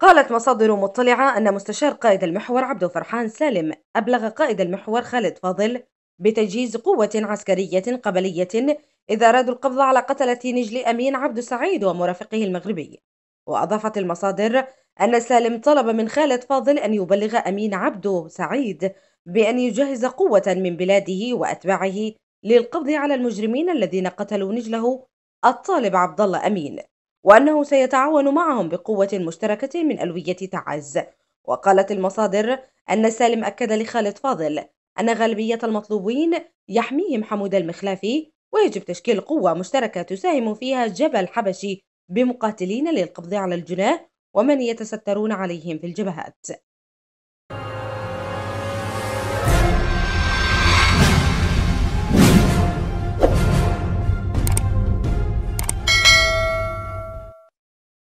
قالت مصادر مطلعة أن مستشار قائد المحور عبد فرحان سالم أبلغ قائد المحور خالد فاضل بتجهيز قوة عسكرية قبلية إذا أرادوا القبض على قتلة نجل أمين عبد سعيد ومرافقه المغربي وأضافت المصادر أن سالم طلب من خالد فاضل أن يبلغ أمين عبد سعيد بأن يجهز قوة من بلاده وأتباعه للقبض على المجرمين الذين قتلوا نجله الطالب عبد الله أمين وأنه سيتعاون معهم بقوة مشتركة من ألوية تعز وقالت المصادر أن سالم أكد لخالد فاضل أن غالبية المطلوبين يحميهم حمود المخلافي ويجب تشكيل قوة مشتركة تساهم فيها جبل حبشي بمقاتلين للقبض على الجناه ومن يتسترون عليهم في الجبهات